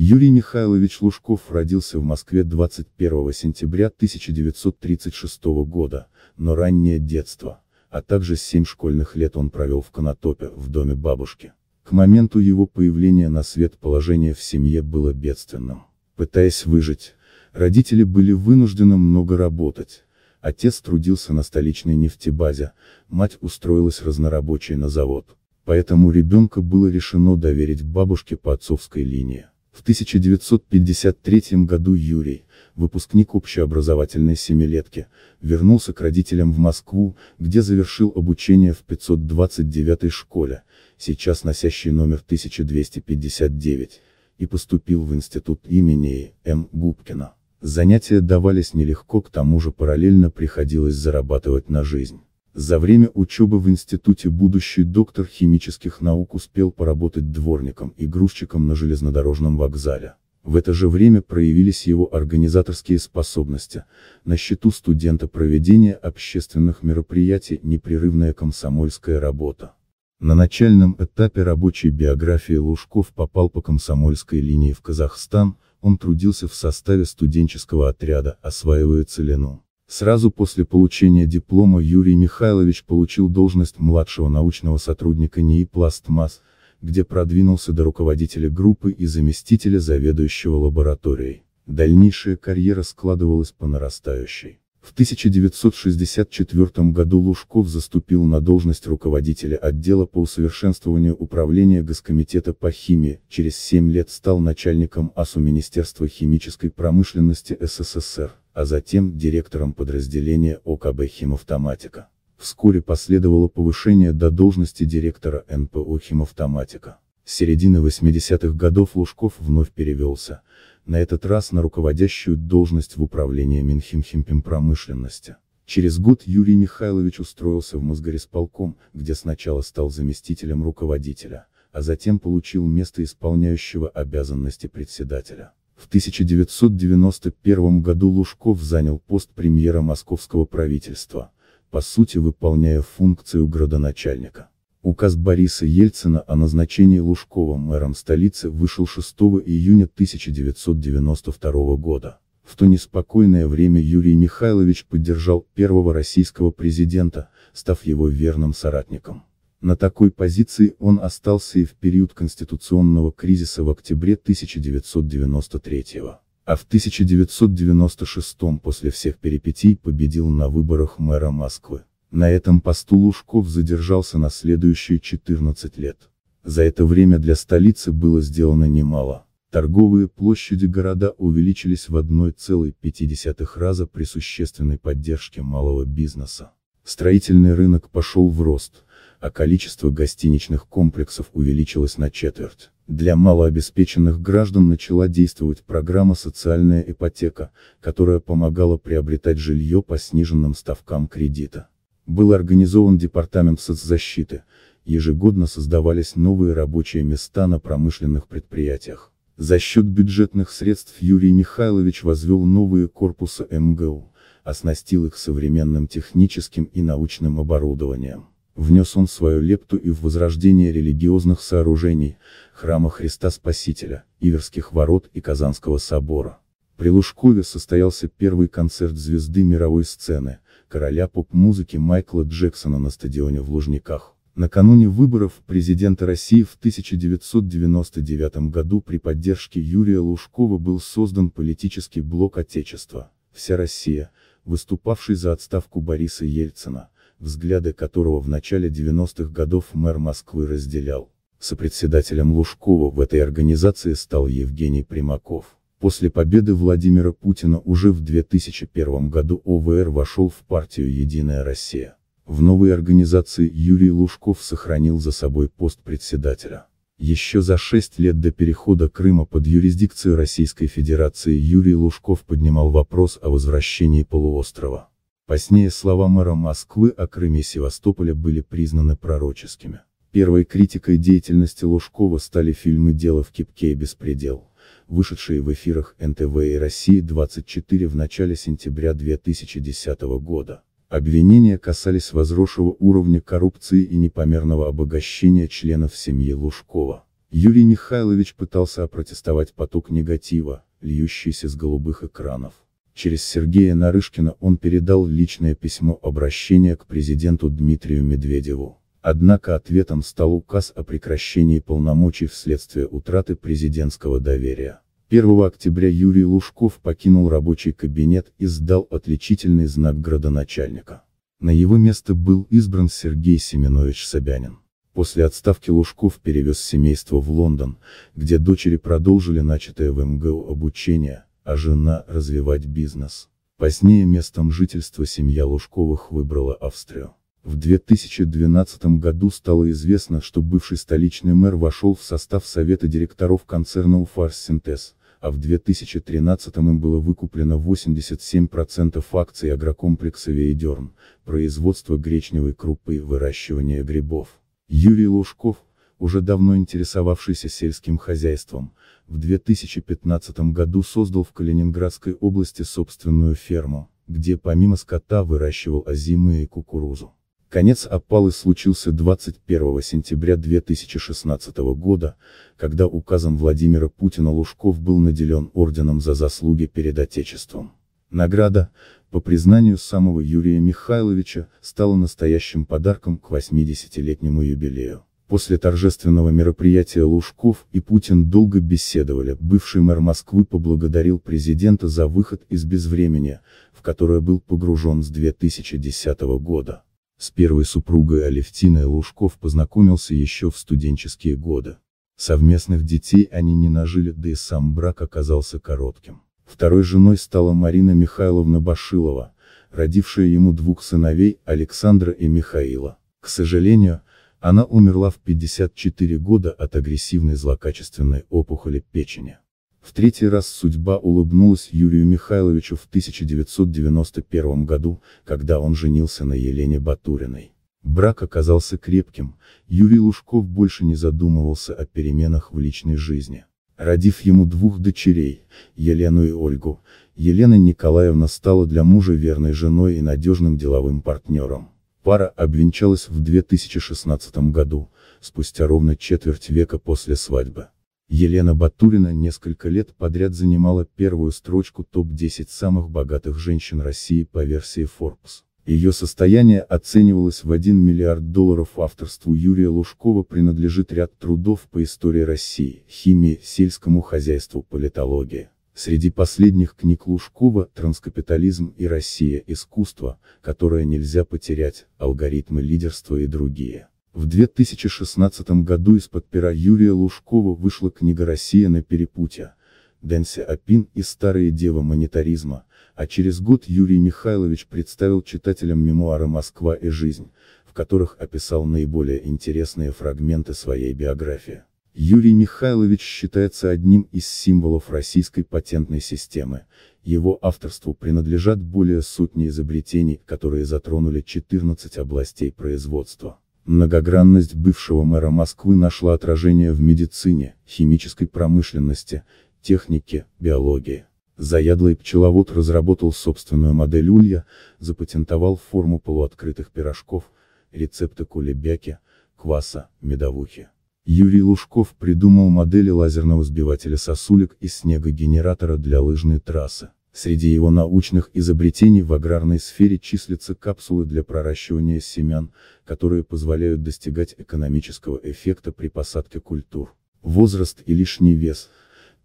Юрий Михайлович Лужков родился в Москве 21 сентября 1936 года, но раннее детство, а также 7 школьных лет он провел в Конотопе, в доме бабушки. К моменту его появления на свет положение в семье было бедственным. Пытаясь выжить, родители были вынуждены много работать. Отец трудился на столичной нефтебазе, мать устроилась разнорабочей на завод. Поэтому ребенка было решено доверить бабушке по отцовской линии. В 1953 году Юрий, выпускник общеобразовательной семилетки, вернулся к родителям в Москву, где завершил обучение в 529 школе, сейчас носящей номер 1259, и поступил в институт имени М. Губкина. Занятия давались нелегко, к тому же параллельно приходилось зарабатывать на жизнь. За время учебы в институте будущий доктор химических наук успел поработать дворником и грузчиком на железнодорожном вокзале. В это же время проявились его организаторские способности, на счету студента проведение общественных мероприятий, непрерывная комсомольская работа. На начальном этапе рабочей биографии Лужков попал по комсомольской линии в Казахстан, он трудился в составе студенческого отряда, осваивая целину. Сразу после получения диплома Юрий Михайлович получил должность младшего научного сотрудника НИИ «Пластмасс», где продвинулся до руководителя группы и заместителя заведующего лабораторией. Дальнейшая карьера складывалась по нарастающей. В 1964 году Лужков заступил на должность руководителя отдела по усовершенствованию управления Госкомитета по химии, через 7 лет стал начальником АСУ Министерства химической промышленности СССР а затем директором подразделения ОКБ «Химавтоматика». Вскоре последовало повышение до должности директора НПО «Химавтоматика». С середины 80-х годов Лужков вновь перевелся, на этот раз на руководящую должность в управлении Минхимхимпромышленности. Через год Юрий Михайлович устроился в Мосгорисполком, где сначала стал заместителем руководителя, а затем получил место исполняющего обязанности председателя. В 1991 году Лужков занял пост премьера московского правительства, по сути выполняя функцию градоначальника. Указ Бориса Ельцина о назначении Лужкова мэром столицы вышел 6 июня 1992 года. В то неспокойное время Юрий Михайлович поддержал первого российского президента, став его верным соратником. На такой позиции он остался и в период конституционного кризиса в октябре 1993 года а в 1996 после всех перипетий победил на выборах мэра Москвы. На этом посту Лужков задержался на следующие 14 лет. За это время для столицы было сделано немало. Торговые площади города увеличились в 1,5 раза при существенной поддержке малого бизнеса. Строительный рынок пошел в рост, а количество гостиничных комплексов увеличилось на четверть. Для малообеспеченных граждан начала действовать программа «Социальная ипотека», которая помогала приобретать жилье по сниженным ставкам кредита. Был организован департамент соцзащиты, ежегодно создавались новые рабочие места на промышленных предприятиях. За счет бюджетных средств Юрий Михайлович возвел новые корпусы МГУ, оснастил их современным техническим и научным оборудованием внес он свою лепту и в возрождение религиозных сооружений, храма Христа Спасителя, Иверских ворот и Казанского собора. При Лужкове состоялся первый концерт звезды мировой сцены, короля поп-музыки Майкла Джексона на стадионе в Лужниках. Накануне выборов президента России в 1999 году при поддержке Юрия Лужкова был создан политический блок Отечества, Вся Россия, выступавший за отставку Бориса Ельцина, взгляды которого в начале 90-х годов мэр Москвы разделял. Сопредседателем Лужкова в этой организации стал Евгений Примаков. После победы Владимира Путина уже в 2001 году ОВР вошел в партию «Единая Россия». В новой организации Юрий Лужков сохранил за собой пост председателя. Еще за шесть лет до перехода Крыма под юрисдикцию Российской Федерации Юрий Лужков поднимал вопрос о возвращении полуострова. Позднее слова мэра Москвы о Крыме и Севастополе были признаны пророческими. Первой критикой деятельности Лужкова стали фильмы «Дело в кипке» и «Беспредел», вышедшие в эфирах НТВ и «России-24» в начале сентября 2010 года. Обвинения касались возросшего уровня коррупции и непомерного обогащения членов семьи Лужкова. Юрий Михайлович пытался опротестовать поток негатива, льющийся с голубых экранов. Через Сергея Нарышкина он передал личное письмо обращения к президенту Дмитрию Медведеву. Однако ответом стал указ о прекращении полномочий вследствие утраты президентского доверия. 1 октября Юрий Лужков покинул рабочий кабинет и сдал отличительный знак градоначальника. На его место был избран Сергей Семенович Собянин. После отставки Лужков перевез семейство в Лондон, где дочери продолжили начатое в МГУ обучение, а жена – развивать бизнес. Позднее местом жительства семья Лужковых выбрала Австрию. В 2012 году стало известно, что бывший столичный мэр вошел в состав совета директоров концерна «Уфарсинтез», а в 2013 им было выкуплено 87% акций агрокомплекса «Вейдерн», производство гречневой крупы и выращивание грибов. Юрий Лужков, уже давно интересовавшийся сельским хозяйством, в 2015 году создал в Калининградской области собственную ферму, где помимо скота выращивал озимые и кукурузу. Конец опалы случился 21 сентября 2016 года, когда указом Владимира Путина Лужков был наделен орденом за заслуги перед Отечеством. Награда, по признанию самого Юрия Михайловича, стала настоящим подарком к 80-летнему юбилею. После торжественного мероприятия Лужков и Путин долго беседовали, бывший мэр Москвы поблагодарил президента за выход из безвремени, в которое был погружен с 2010 года. С первой супругой Алевтиной Лужков познакомился еще в студенческие годы. Совместных детей они не нажили, да и сам брак оказался коротким. Второй женой стала Марина Михайловна Башилова, родившая ему двух сыновей, Александра и Михаила. К сожалению, она умерла в 54 года от агрессивной злокачественной опухоли печени. В третий раз судьба улыбнулась Юрию Михайловичу в 1991 году, когда он женился на Елене Батуриной. Брак оказался крепким, Юрий Лужков больше не задумывался о переменах в личной жизни. Родив ему двух дочерей, Елену и Ольгу, Елена Николаевна стала для мужа верной женой и надежным деловым партнером. Пара обвенчалась в 2016 году, спустя ровно четверть века после свадьбы. Елена Батурина несколько лет подряд занимала первую строчку топ-10 самых богатых женщин России по версии Forbes. Ее состояние оценивалось в 1 миллиард долларов авторству Юрия Лужкова принадлежит ряд трудов по истории России, химии, сельскому хозяйству, политологии. Среди последних книг Лужкова «Транскапитализм и Россия. Искусство», которое нельзя потерять, «Алгоритмы лидерства» и другие. В 2016 году из-под пера Юрия Лужкова вышла книга «Россия на перепутье», Дэнси Апин и «Старые девы монетаризма», а через год Юрий Михайлович представил читателям мемуары «Москва и жизнь», в которых описал наиболее интересные фрагменты своей биографии. Юрий Михайлович считается одним из символов российской патентной системы. Его авторству принадлежат более сотни изобретений, которые затронули 14 областей производства. Многогранность бывшего мэра Москвы нашла отражение в медицине, химической промышленности, технике, биологии. Заядлый пчеловод разработал собственную модель улья, запатентовал форму полуоткрытых пирожков, рецепты кулебяки, кваса, медовухи. Юрий Лужков придумал модели лазерного сбивателя сосулек и снегогенератора для лыжной трассы. Среди его научных изобретений в аграрной сфере числятся капсулы для проращивания семян, которые позволяют достигать экономического эффекта при посадке культур. Возраст и лишний вес –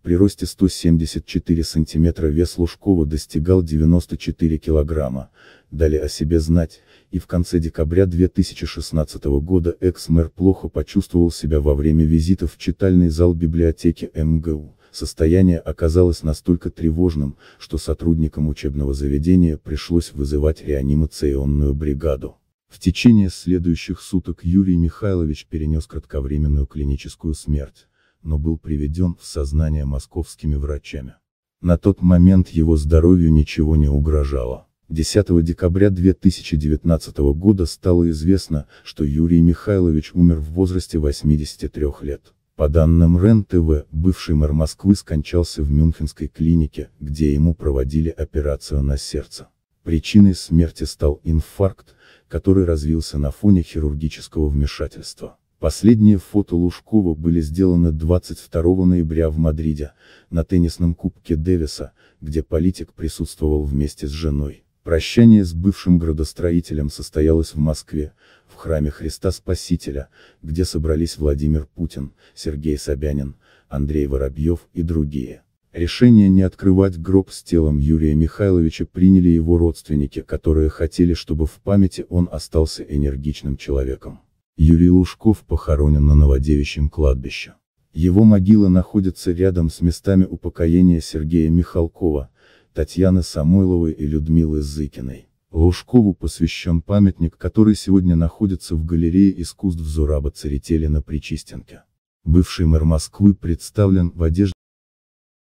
при росте 174 см вес Лужкова достигал 94 кг, дали о себе знать, и в конце декабря 2016 года экс-мэр плохо почувствовал себя во время визитов в читальный зал библиотеки МГУ. Состояние оказалось настолько тревожным, что сотрудникам учебного заведения пришлось вызывать реанимационную бригаду. В течение следующих суток Юрий Михайлович перенес кратковременную клиническую смерть но был приведен в сознание московскими врачами. На тот момент его здоровью ничего не угрожало. 10 декабря 2019 года стало известно, что Юрий Михайлович умер в возрасте 83 лет. По данным РЕН-ТВ, бывший мэр Москвы скончался в Мюнхенской клинике, где ему проводили операцию на сердце. Причиной смерти стал инфаркт, который развился на фоне хирургического вмешательства. Последние фото Лужкова были сделаны 22 ноября в Мадриде, на теннисном кубке Дэвиса, где политик присутствовал вместе с женой. Прощание с бывшим градостроителем состоялось в Москве, в храме Христа Спасителя, где собрались Владимир Путин, Сергей Собянин, Андрей Воробьев и другие. Решение не открывать гроб с телом Юрия Михайловича приняли его родственники, которые хотели, чтобы в памяти он остался энергичным человеком. Юрий Лужков похоронен на Новодевичьем кладбище. Его могила находится рядом с местами упокоения Сергея Михалкова, Татьяны Самойловой и Людмилы Зыкиной. Лужкову посвящен памятник, который сегодня находится в галерее искусств Зураба Церетели на Причистенке. Бывший мэр Москвы представлен в одежде